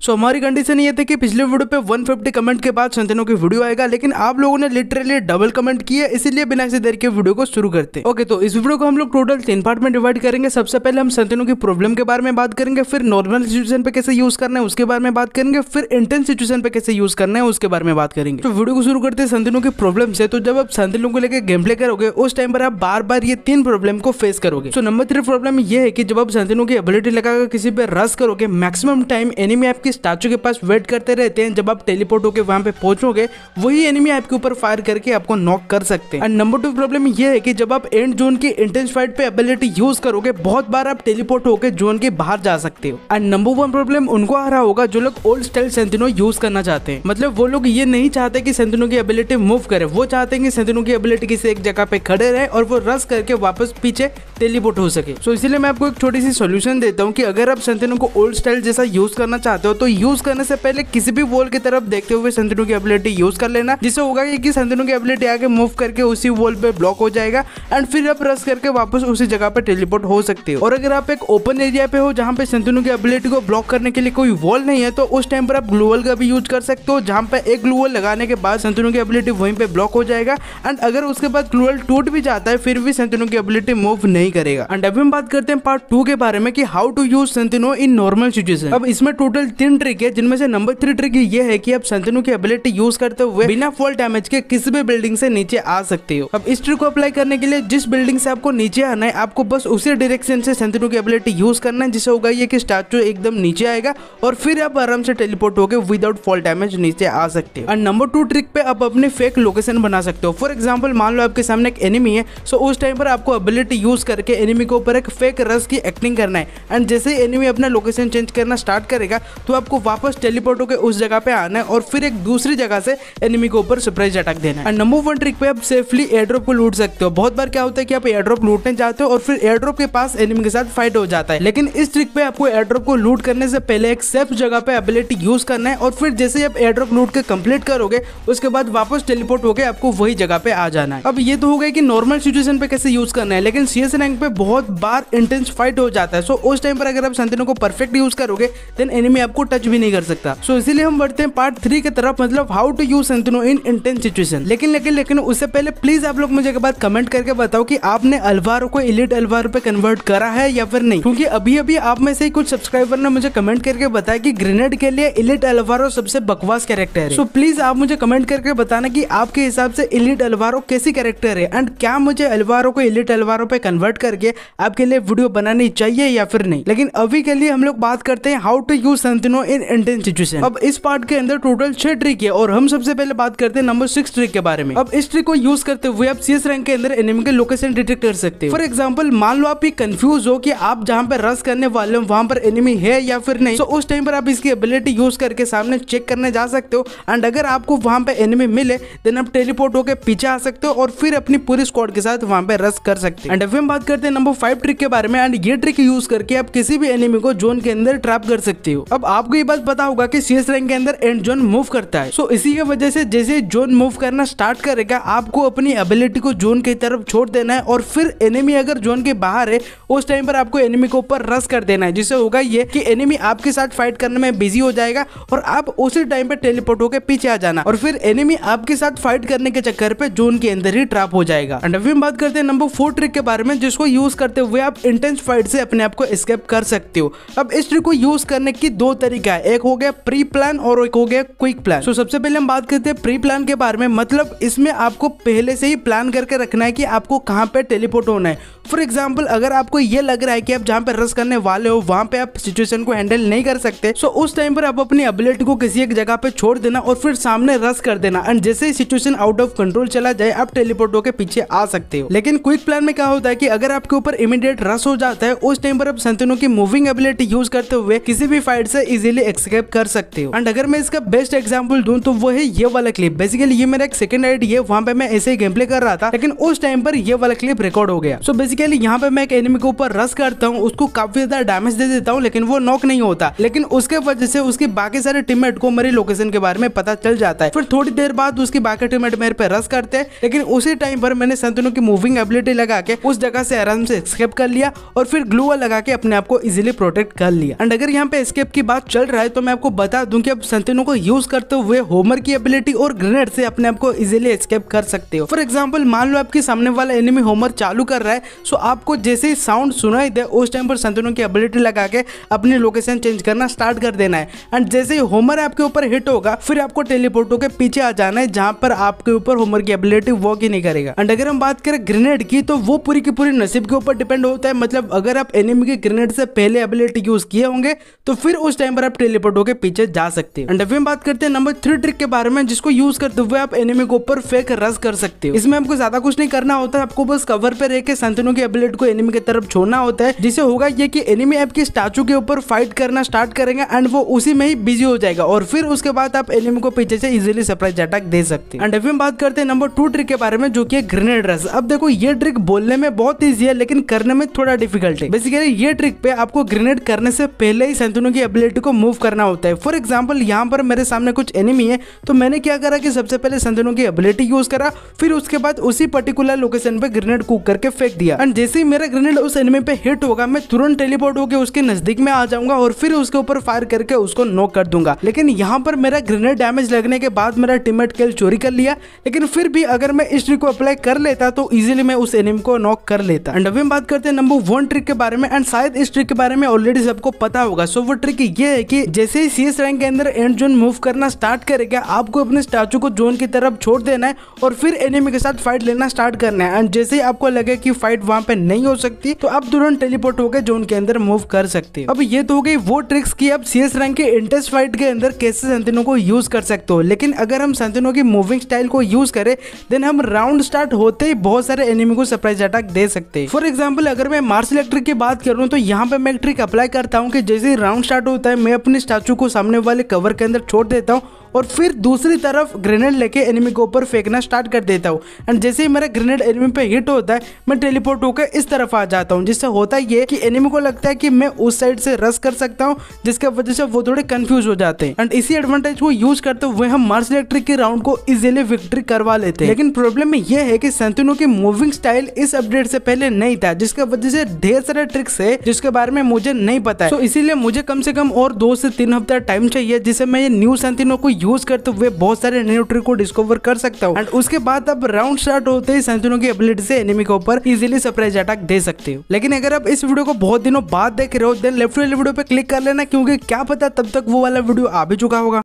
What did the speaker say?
सो so, हमारी condition ये थी कि पिछले वीडियो पे 150 कमेंट के बाद संतनों की वीडियो आएगा लेकिन आप लोगों ने लिटरली डबल कमेंट किए इसीलिए बिना किसी देर के वीडियो को शुरू करते हैं ओके okay, तो इस वीडियो को हम लोग टोटल तीन पार्ट में डिवाइड करेंगे सबसे पहले हम संतनों की प्रॉब्लम के बारे में बात करेंगे फिर नॉर्मल सिचुएशन पे कैसे यूज करना है उसके बारे में बात करेंगे फिर इंटेंस सिचुएशन पे कैसे यूज करना है उसके बारे में बात करेंगे तो वीडियो को शुरू करते हैं संतनों की प्रॉब्लम से तो जब आप संतनों को लेकर गेम प्ले करोगे उस टाइम पर आप बार बार ये तीन प्रॉब्लम को फेस करोगे तो नंबर थ्री प्रॉब्लम यह है कि जब आप संतनों की एबिलिटी लगाकर किसी पर रस करोगे मैक्सिमम टाइम एनिमी आपकी की स्टैचू के पास वेट करते रहते हैं जब आप टेलीपोर्ट होकर वहां पे पहुंचोगे वही एनिमी आपके ऊपर फायर करके आपको नॉक कर सकते हैं एंड नंबर टू प्रॉब्लम ये है कि जब आप एंड जोन की इंटेंस फाइट पे एबिलिटी यूज करोगे बहुत बार आप टेलीपोर्ट होकर जोन के बाहर जा सकते हो एंड नंबर वन प्रॉब्लम उनको आ रहा होगा जो लोग ओल्ड स्टाइल सेंतिनो यूज करना चाहते हैं मतलब वो लोग ये नहीं चाहते कि सेंतिनो की एबिलिटी मूव करे वो चाहते हैं कि सेंतिनो की एबिलिटी किसी एक जगह पे खड़े रहे और वो रस करके वापस पीछे टेलीपोर्ट हो सके सो so, इसलिए मैं आपको एक छोटी सी सोल्यूशन देता हूँ कि अगर आप संतनु को ओल्ड स्टाइल जैसा यूज करना चाहते हो तो यूज करने से पहले किसी भी वॉल की तरफ देखते हुए संतनु की एबिलिटी यूज कर लेना जिससे होगा कि संतनु की एबिलिटी आगे मूव करके उसी वॉल पे ब्लॉक हो जाएगा एंड फिर आप रस करके वापस उसी जगह पे टेलीपोर्ट हो सकते हो और अगर आप एक ओपन एरिया पे हो जहाँ पे संतनु की एबिलिटी को ब्लॉक करने के लिए कोई वॉल नहीं है तो उस टाइम पर आप ग्लूवल का भी यूज कर सकते हो जहाँ पे एक ग्लूवल लगाने के बाद संतनु की एबिलिटी वहीं पे ब्लॉक हो जाएगा एंड अगर उसके बाद ग्लूवल टूट भी जाता है फिर भी संतनु की एबिलिटी मूव नहीं नहीं करेगा एंड अभी हम बात करते हैं पार्ट टू के बारे में कि how to use Santino in normal situation अब इसमें टोटल तीन ट्रिक है जिनमें से नंबर थ्री ट्रिक ये है कि आप सेंतिनो की एबिलिटी यूज करते हुए बिना फॉल डैमेज के किसी भी बिल्डिंग से नीचे आ सकते हो अब इस ट्रिक को अप्लाई करने के लिए जिस बिल्डिंग से आपको नीचे आना है आपको बस उसी डायरेक्शन से सेंतिनो की एबिलिटी यूज करना है जिससे होगा ये कि स्टैचू एकदम नीचे आएगा और फिर आप आराम से टेलीपोर्ट होकर विदाउट फॉल डैमेज नीचे आ सकते हो एंड नंबर टू ट्रिक पे आप अपने फेक लोकेशन बना सकते हो फॉर एग्जाम्पल मान लो आपके सामने एक एनिमी है सो उस टाइम पर आपको एबिलिटी यूज कर करके एनिमी के ऊपर एक फेक रस की एक्टिंग करना है एंड जैसे ही एनिमी अपना लोकेशन चेंज करना स्टार्ट करेगा तो आपको वापस टेलीपोर्ट होकर उस जगह पे आना है और फिर एक दूसरी जगह से एनिमी के ऊपर सरप्राइज अटैक देना है नंबर वन ट्रिक पे आप सेफली एयड्रॉप को लूट सकते हो बहुत बार क्या होता है कि आप एयड्रॉप लूटने जाते हो और फिर एयड्रॉप के पास एनिमी के साथ फाइट हो जाता है लेकिन इस ट्रिक पे आपको एयड्रॉप को लूट करने से पहले एक सेफ जगह पे एबिलिटी यूज करना है और फिर जैसे ही आप एयड्रॉप लूट के कंप्लीट करोगे उसके बाद वापस टेलीपोर्ट होकर आपको वही जगह पे आ जाना है अब ये तो हो गया कि नॉर्मल सिचुएशन पे कैसे यूज करना है लेकिन सीएस रैंक पे बहुत बार इंटेंस फाइट हो जाता है सो उस टाइम पर अगर आप संतनों को परफेक्ट यूज करोगे देन एनिमी आपको टच भी नहीं कर सकता सो इसीलिए हम बढ़ते हैं पार्ट थ्री की तरफ मतलब how to use Santino in intense situation लेकिन लेकिन लेकिन उससे पहले प्लीज आप लोग मुझे के कमेंट करके बताओ कि आपने अलवारो को इलिट अलवारो पे कन्वर्ट करा है या फिर नहीं क्योंकि अभी अभी आप में से कुछ सब्सक्राइबर ने मुझे कमेंट करके बताया कि ग्रेनेड के लिए इलिट अलवारो सबसे बकवास कैरेक्टर है सो so, प्लीज आप मुझे कमेंट करके बताना की आपके हिसाब से इलिट अलवारो कैसी कैरेक्टर है एंड क्या मुझे अलवारो को इलिट अलवारो पे कन्वर्ट कन्वर्ट करके आपके लिए वीडियो बनानी चाहिए या फिर नहीं लेकिन अभी के लिए हम लोग बात करते हैं how to use Santino in Indian situation अब इस पार्ट के अंदर टोटल छह ट्रिक है और हम सबसे पहले बात करते हैं नंबर सिक्स ट्रिक के बारे में अब इस ट्रिक को यूज करते हुए आप सीएस रैंक के अंदर एनिमी के लोकेशन डिटेक्ट कर सकते हो फॉर एग्जाम्पल मान लो आप ये कंफ्यूज हो कि आप जहाँ पर रस करने वाले हो वहाँ पर एनिमी है या फिर नहीं तो उस टाइम पर आप इसकी एबिलिटी यूज करके सामने चेक करने जा सकते हो एंड अगर आपको वहाँ पे एनिमी मिले देन आप टेलीपोर्ट होकर पीछे आ सकते हो और फिर अपनी पूरी स्क्वाड के साथ वहाँ पे रस कर सकते हैं एंड अब हम बात करते हैं नंबर फाइव ट्रिक के बारे में एंड ये ट्रिक यूज करके आप किसी भी एनिमी को जोन के अंदर ट्रैप कर सकते हो अब आपको ये बात पता होगा की सीएस रैंक के अंदर एंड जोन मूव करता है सो इसी की वजह से जैसे जोन मूव करना स्टार्ट करेगा आपको अपनी एबिलिटी को जोन की तरफ छोड़ देना है और फिर एनिमी अगर जोन के बाहर है उस टाइम पर आपको एनिमी को ऊपर रस कर देना है जिससे होगा ये कि एनिमी आपके साथ फाइट करने में बिजी हो जाएगा और आप उसी टाइम पर टेलीपोर्ट होकर पीछे आ जाना और फिर एनिमी आपके साथ फाइट करने के चक्कर पे जोन के अंदर ही ट्रैप हो जाएगा एंड अभी हम बात करते हैं नंबर फोर ट्रिक के बारे में जिसको यूज़ करते हुए आप इंटेंस फाइट से अपने आप को स्केप कर सकते हो अब इस ट्रिक को यूज़ करने की दो तरीका है एक हो गया प्री प्लान और एक हो गया क्विक प्लान तो सबसे पहले हम बात करते हैं प्री प्लान के बारे में मतलब इसमें आपको पहले से ही प्लान करके रखना है कि आपको कहाँ पे टेलीपोर्ट होना है फॉर एग्जाम्पल अगर आपको ये लग रहा है कि आप जहाँ पे रस करने वाले हो वहाँ पे आप सिचुएशन को हैंडल नहीं कर सकते सो उस टाइम पर आप अपनी एबिलिटी को किसी एक जगह पे छोड़ देना और फिर सामने रस कर देना एंड जैसे ही सिचुएशन आउट ऑफ कंट्रोल चला जाए आप टेलीपोर्टो के पीछे आ सकते हो लेकिन क्विक प्लान में क्या होता है कि अगर आपके ऊपर इमीडिएट रस हो जाता है उस टाइम पर आप संतनु की मूविंग एबिलिटी यूज करते हुए किसी भी फाइट से इजिली एक्सकेप कर सकते हो एंड अगर मैं इसका बेस्ट एग्जाम्पल दू तो वो है ये वाला क्लिप बेसिकली ये मेरा एक सेकंड आइडी है वहां पे मैं ऐसे ही गेम प्ले कर रहा था लेकिन उस टाइम पर ये वाला क्लिप रिकॉर्ड हो गया सो बेसिकली यहाँ पे मैं एक एनिमी के ऊपर रस करता हूँ उसको काफी ज्यादा डैमेज दे देता हूँ लेकिन वो नॉक नहीं होता लेकिन उसके वजह से उसके बाकी सारे टीममेट को मेरी लोकेशन के बारे में पता चल जाता है फिर थोड़ी देर बाद उसके बाकी टीममेट मेरे पे रस करते हैं लेकिन उसी टाइम पर मैंने संतनों की मूविंग एबिलिटी लगा के उस जगह से आराम से एस्केप कर लिया और फिर ग्लू लगा के अपने आप को इजिली प्रोटेक्ट कर लिया एंड अगर यहाँ पे स्केप की बात चल रहा है तो मैं आपको बता दूं कि आप संतिनों को यूज करते हुए होमर की एबिलिटी और ग्रेनेड से अपने आपको इजिली एस्केप कर सकते हो फॉर एग्जाम्पल मान लो आपके सामने वाला एनिमी होमर चालू कर रहा है सो आपको जैसे ही साउंड सुनाई दे उस टाइम पर संतनों की एबिलिटी लगा के अपनी लोकेशन चेंज करना स्टार्ट कर देना है एंड जैसे ही होमर आपके ऊपर हिट होगा फिर आपको टेलीपोर्टो के पीछे आ जाना है जहाँ पर आपके ऊपर होमर की एबिलिटी वॉक ही नहीं करेगा एंड अगर हम बात करें ग्रेनेड की तो वो पूरी की पूरी नसीब के ऊपर डिपेंड होता है मतलब अगर आप एनिमी के ग्रेनेड से पहले एबिलिटी यूज किए होंगे तो फिर उस टाइम पर आप टेलीपोर्ट होकर पीछे जा सकते हैं एंड अभी हम बात करते हैं नंबर थ्री ट्रिक के बारे में जिसको यूज करते हुए आप एनिमी के ऊपर फेक रस कर सकते हो इसमें आपको ज्यादा कुछ नहीं करना होता है आपको बस कवर पे रहकर संतनों की एबिलिटी को एनिमी की तरफ छोड़ना होता है जिसे होगा ये की एनिमी आपकी स्टैचू के ऊपर फाइट करना स्टार्ट करेंगे एंड वो उसी में ही बिजी हो जाएगा और फिर उसके बाद आप एनिमी को पीछे से इजिली सरप्राइज अटैक दे सकते हैं एंड अभी हम बात करते हैं नंबर टू ट्रिक के बारे में जो की ग्रेनेड रस अब देखो ये ट्रिक बोलने में बहुत इजी है लेकिन करने में थोड़ा डिफिकल्ट है बेसिकली ये ट्रिक पे आपको ग्रेनेड करने से पहले ही सेंतुनो की एबिलिटी को मूव करना होता है फॉर एग्जाम्पल यहाँ पर मेरे सामने कुछ एनिमी है तो मैंने क्या करा कि सबसे पहले सेंतुनो की एबिलिटी यूज करा फिर उसके बाद उसी पर्टिकुलर लोकेशन पे ग्रेनेड कुक करके फेंक दिया एंड जैसे ही मेरा ग्रेनेड उस एनिमी पे हिट होगा मैं तुरंत टेलीपोर्ट होकर उसके नजदीक में आ जाऊंगा और फिर उसके ऊपर फायर करके उसको नोक कर दूंगा लेकिन यहाँ पर मेरा ग्रेनेड डैमेज लगने के बाद मेरा टीमेट किल चोरी कर लिया लेकिन फिर भी अगर मैं इस ट्रिक को अप्लाई कर लेता तो इजिली मैं उस एनिमी को नॉक कर लेता लेता एंड अभी हम बात करते हैं नंबर वन ट्रिक के बारे में एंड शायद इस ट्रिक के बारे में ऑलरेडी सबको पता होगा सो वो ट्रिक ये है की जैसे ही सीएस रैंक के अंदर एंड जोन मूव करना स्टार्ट करेगा आपको अपने स्टैचू को जोन की तरफ छोड़ देना है और फिर एनिमी के साथ फाइट लेना स्टार्ट करना है एंड जैसे ही आपको लगे की फाइट वहाँ पे नहीं हो सकती तो आप तुरंत टेलीपोर्ट होकर जोन के अंदर मूव कर सकते अब ये तो हो गई वो ट्रिक्स की आप सीएस रैंक के इंटरेस्ट फाइट के अंदर कैसे संतनों को यूज कर सकते हो लेकिन अगर हम संतनों की मूविंग स्टाइल को यूज करें देन हम राउंड स्टार्ट होते ही बहुत सारे एनिमी को सरप्राइज अटैक दे सकते सकते फॉर एग्जाम्पल अगर मैं मार्स इलेक्ट्रिक की बात करूँ तो यहाँ पे मैं ट्रिक अप्लाई करता हूँ कि जैसे राउंड स्टार्ट होता है मैं अपने स्टैचू को सामने वाले कवर के अंदर छोड़ देता हूँ और फिर दूसरी तरफ ग्रेनेड लेके एनिमी के ऊपर फेंकना स्टार्ट कर देता हूँ एंड जैसे ही मेरा ग्रेनेड एनिमी पे हिट होता है मैं टेलीपोर्ट होकर इस तरफ आ जाता हूँ जिससे होता ये कि एनिमी को लगता है कि मैं उस साइड से रस कर सकता हूँ जिसके वजह से वो थोड़े कंफ्यूज हो जाते हैं एंड इसी एडवांटेज को यूज करते हुए हम मार्स इलेक्ट्रिक के राउंड को इजिली विक्ट्री करवा लेते हैं लेकिन प्रॉब्लम यह है की संतुनो की मूविंग स्टाइल इस अपडेट से पहले नहीं था जिसके वजह से ढेर सारे ट्रिक्स है जिसके बारे में मुझे नहीं पता है तो इसीलिए मुझे कम से कम और दो से तीन हफ्ता टाइम चाहिए जिसे मैं ये न्यू संतिनो को यूज करते हुए बहुत सारे न्यू ट्रिक को डिस्कवर कर सकता हूँ एंड उसके बाद आप राउंड स्टार्ट होते ही संतुलों की एबिलिटी से एनिमी के ऊपर इजिली सरप्राइज अटैक दे सकते हो लेकिन अगर आप इस वीडियो को बहुत दिनों बाद देख रहे हो देन लेफ्ट वाले वीडियो पे क्लिक कर लेना क्योंकि क्या पता तब तक वो वाला वीडियो आ भी चुका होगा